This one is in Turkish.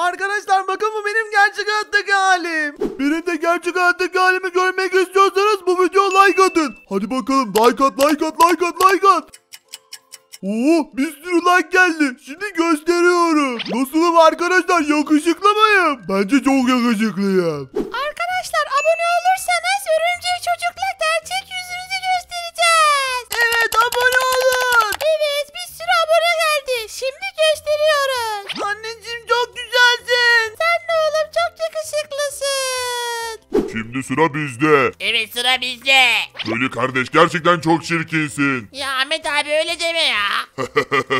Arkadaşlar bakın bu benim gerçek hayattaki halim. Benim de gerçek hayattaki halimi görmek istiyorsanız bu videoya like atın. Hadi bakalım like at like at like at like at. Oo bir sürü like geldi. Şimdi gösteriyorum. Nasılım arkadaşlar yakışıklı mıyım? Bence çok yakışıklıyım. Şimdi sıra bizde. Evet sıra bizde. Böyle kardeş gerçekten çok çirkinsin. Ya Ahmet abi öyle deme ya.